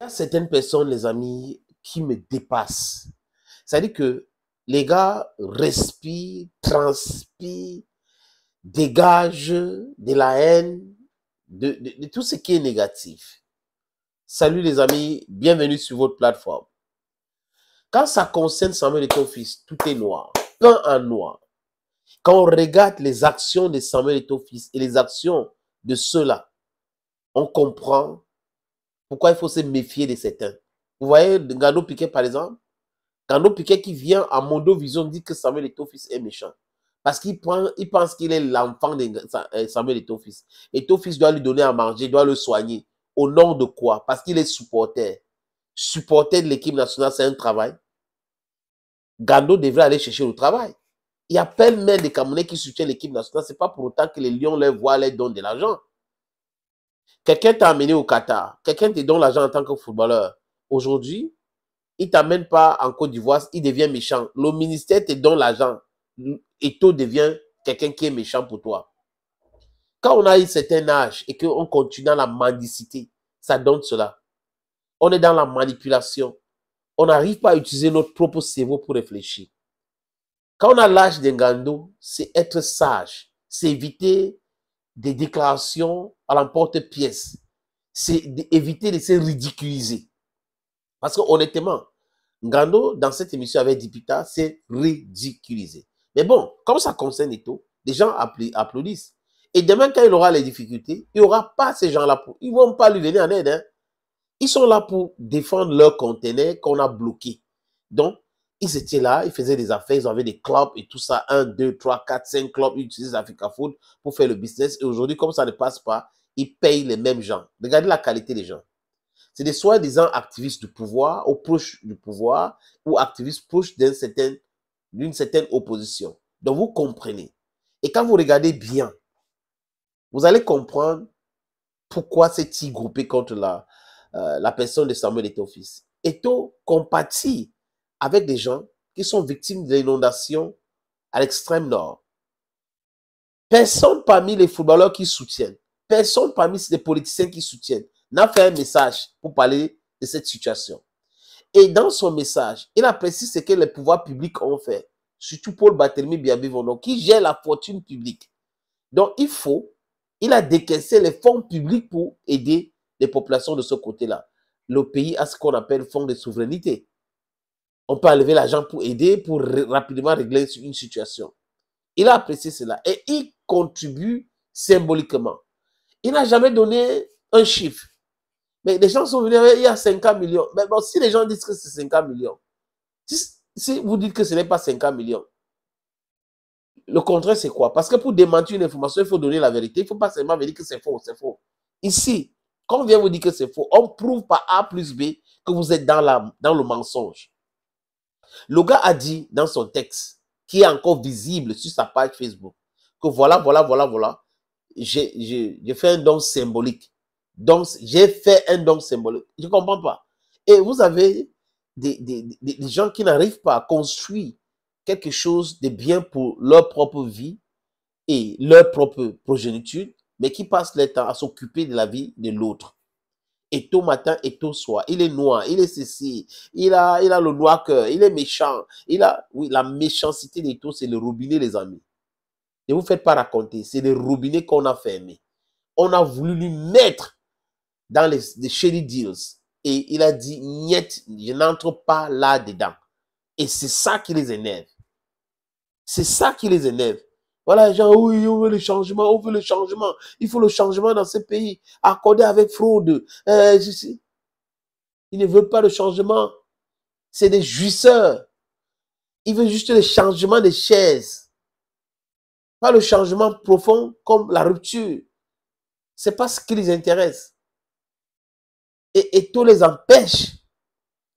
Il y a certaines personnes, les amis, qui me dépassent. C'est-à-dire que les gars respirent, transpirent, dégagent de la haine, de, tout ce qui est négatif. Salut les amis, bienvenue sur votre plateforme. Quand ça concerne Samuel et ton fils, tout est noir, peint en noir. Quand on regarde les actions de Samuel et et les actions de ceux-là, on comprend pourquoi il faut se méfier de certains. Vous voyez, Gando Piquet, par exemple, Gando Piquet qui vient à Mondo Vision dit que Samuel et est méchant. Parce qu'il il pense qu'il est l'enfant de euh, Samuel et ton Et doit lui donner à manger, doit le soigner. Au nom de quoi Parce qu'il est supporter. Supporter de l'équipe nationale, c'est un travail. Gando devrait aller chercher le travail. Il y a plein des Camerounais qui soutiennent l'équipe nationale. Ce n'est pas pour autant que les Lions leur voient, leur donnent de l'argent. Quelqu'un t'a amené au Qatar. Quelqu'un te donne l'argent en tant que footballeur. Aujourd'hui, il ne t'amène pas en Côte d'Ivoire, il devient méchant. Le ministère te donne l'argent. Et tout deviens quelqu'un qui est méchant pour toi. Quand on a un certain âge et qu'on continue dans la mendicité, ça donne cela. On est dans la manipulation. On n'arrive pas à utiliser notre propre cerveau pour réfléchir. Quand on a l'âge d'un gando, c'est être sage, c'est éviter des déclarations à l'emporte-pièce, c'est éviter de se ridiculiser. Parce que honnêtement, Ngando, dans cette émission avec Dipita, c'est ridiculiser. Mais bon, comme ça concerne Eto, les gens applaudissent. Et demain, quand il aura les difficultés, il n'y aura pas ces gens-là pour. Ils ne vont pas lui venir en aide. Hein. Ils sont là pour défendre leur conteneur qu'on a bloqué. Donc, ils étaient là, ils faisaient des affaires, ils avaient des clubs et tout ça, un, deux, trois, quatre, cinq clubs, ils utilisent Africa Food pour faire le business. Et aujourd'hui, comme ça ne passe pas, ils payent les mêmes gens. Regardez la qualité des gens. C'est des soi-disant activistes du pouvoir ou proches du pouvoir ou activistes proches d'une certaine, opposition. Donc vous comprenez. Et quand vous regardez bien, vous allez comprendre pourquoi cest il groupé contre euh, la, personne de Samuel Eto'o fils. Eto compatit avec des gens qui sont victimes d'inondations à l'extrême nord. Personne parmi les footballeurs qui soutiennent, personne parmi les politiciens qui soutiennent, n'a fait un message pour parler de cette situation. Et dans son message, il apprécie ce que les pouvoirs publics ont fait, surtout Paul bien Biabivono, qui gère la fortune publique. Donc, il faut, il a décaissé les fonds publics pour aider les populations de ce côté-là. Le pays a ce qu'on appelle fonds de souveraineté on peut enlever l'argent pour aider, pour rapidement régler une situation. Il a apprécié cela et il contribue symboliquement. Il n'a jamais donné un chiffre. Mais les gens sont venus, il y a 50 millions. Mais bon, si les gens disent que c'est 50 millions, si, vous dites que ce n'est pas 50 millions, le contraire, c'est quoi Parce que pour démentir une information, il faut donner la vérité. Il ne faut pas seulement dire que c'est faux, c'est faux. Ici, quand on vient vous dire que c'est faux, on prouve par A plus B que vous êtes dans le mensonge. Le gars a dit dans son texte, qui est encore visible sur sa page Facebook, que voilà, voilà, voilà, voilà, j'ai fait un don symbolique. Donc, j'ai fait un don symbolique. Je ne comprends pas. Et vous avez des, des gens qui n'arrivent pas à construire quelque chose de bien pour leur propre vie et leur propre progéniture, mais qui passent leur temps à s'occuper de la vie de l'autre et tôt matin et tôt soir. Il est noir, il est ceci, il a, il a le noir cœur, il est méchant. Il a, oui, la méchanceté des taux, c'est le robinet, les amis. Ne vous faites pas raconter, c'est le robinet qu'on a fermé. On a voulu lui mettre dans les, les deals. Et il a dit, niet, je n'entre pas là-dedans. Et c'est ça qui les énerve. C'est ça qui les énerve. Voilà, les gens, oui, on veut le changement, on veut le changement. Il faut le changement dans ce pays. Accordé avec fraude. Euh, Ils ne veulent pas le changement. C'est des jouisseurs. Ils veulent juste le changement des chaises. Pas le changement profond comme la rupture. C'est pas ce qui les intéresse. Et, et tout les empêche.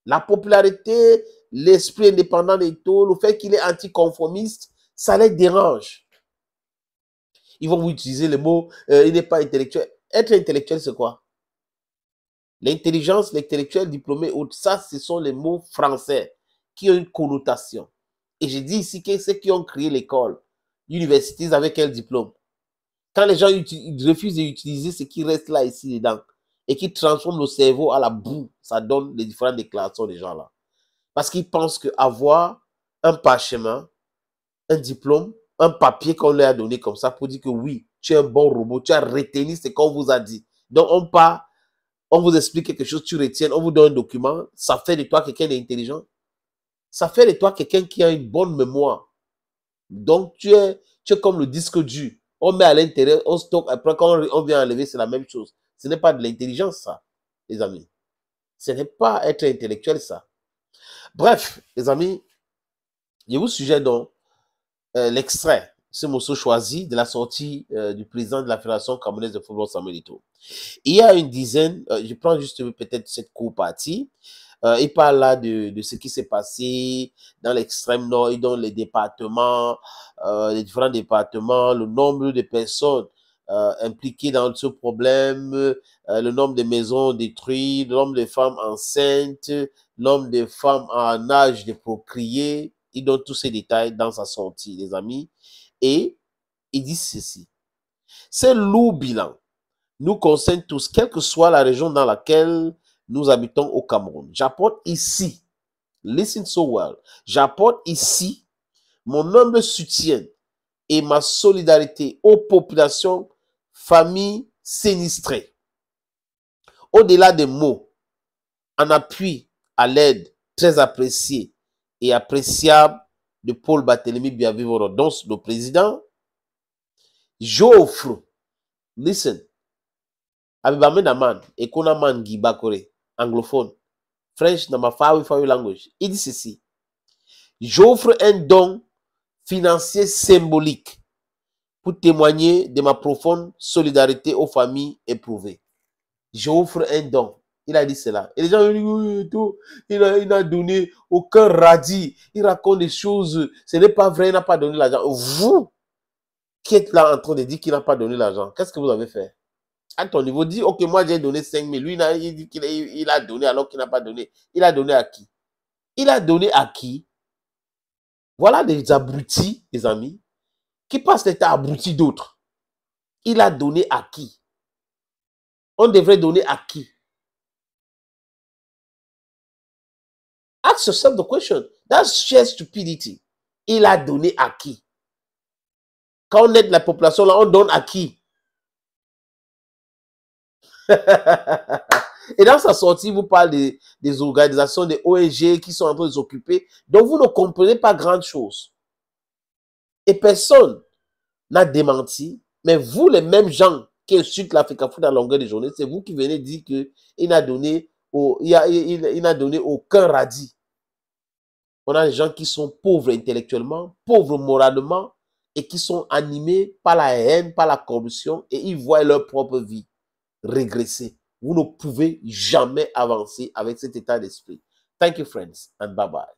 La popularité, l'esprit indépendant d'Eto, le fait qu'il est anticonformiste, ça les dérange. Ils vont vous utiliser le mot euh, il n'est pas intellectuel. Être intellectuel, c'est quoi L'intelligence, l'intellectuel, diplômé, autre, ça, ce sont les mots français qui ont une connotation. Et je dis ici que ceux qui ont créé l'école, l'université, ils avaient quel diplôme Quand les gens refusent d'utiliser ce qui reste là, ici, dedans, et qui transforme le cerveau à la boue, ça donne les différentes déclarations des gens là. Parce qu'ils pensent qu'avoir un parchemin, un diplôme, un papier qu'on leur a donné comme ça pour dire que oui, tu es un bon robot, tu as retenu ce qu'on vous a dit. Donc, on part, on vous explique quelque chose, tu retiens, on vous donne un document, ça fait de toi quelqu'un d'intelligent. Ça fait de toi quelqu'un qui a une bonne mémoire. Donc, tu es, tu es comme le disque dur. On met à l'intérieur, on stocke, après quand on vient enlever, c'est la même chose. Ce n'est pas de l'intelligence, ça, les amis. Ce n'est pas être intellectuel, ça. Bref, les amis, je vous suggère donc euh, l'extrait, ce morceau choisi de la sortie euh, du président de la Fédération camerounaise de football, Samuel Il y a une dizaine, euh, je prends juste peut-être cette courte partie, il parle là de, ce qui s'est passé dans l'extrême nord et dans les départements, les différents départements, le nombre de personnes impliquées dans ce problème, le nombre de maisons détruites, le nombre de femmes enceintes, le nombre de femmes en âge de procréer, il donne tous ces détails dans sa sortie, les amis. Et il dit ceci. Ce lourd bilan nous concerne tous, quelle que soit la région dans laquelle nous habitons au Cameroun. J'apporte ici, listen so well, j'apporte ici mon humble soutien et ma solidarité aux populations, familles sinistrées. Au-delà des mots, en appui à l'aide très appréciée et appréciable de Paul Barthélemy Biavivoro, donc le président, j'offre, listen, Abibame Naman, anglophone, French dans ma fawi langue. il dit ceci, j'offre un don financier symbolique pour témoigner de ma profonde solidarité aux familles éprouvées. J'offre un don il a dit cela. Et les gens ont dit, tout. Il n'a donné aucun radis. Il raconte des choses. Ce n'est pas vrai, il n'a pas donné l'argent. Vous, qui êtes là en train de dire qu'il n'a pas donné l'argent, qu'est-ce que vous avez fait À ton niveau, dis, ok, moi j'ai donné 5 000. Lui, il a, donné alors qu'il n'a pas donné. Il a donné à qui Il a donné à qui Voilà des abrutis, les amis, qui passent l'état abrutis d'autres. Il a donné à qui On devrait donner à qui ask yourself the question. C'est sheer stupidité. Il a donné à qui Quand on aide la population, là, on donne à qui Et dans sa sortie, vous parle des, organisations, des ONG qui sont en train de s'occuper. Donc, vous ne comprenez pas grand-chose. Et personne n'a démenti. Mais vous, les mêmes gens qui insultent l'Africa Foot la longueur des journées, c'est vous qui venez dire qu'il n'a donné, il a, il a donné aucun radis. On a des gens qui sont pauvres intellectuellement, pauvres moralement, et qui sont animés par la haine, par la corruption, et ils voient leur propre vie régresser. Vous ne pouvez jamais avancer avec cet état d'esprit. Thank you, friends, and bye-bye.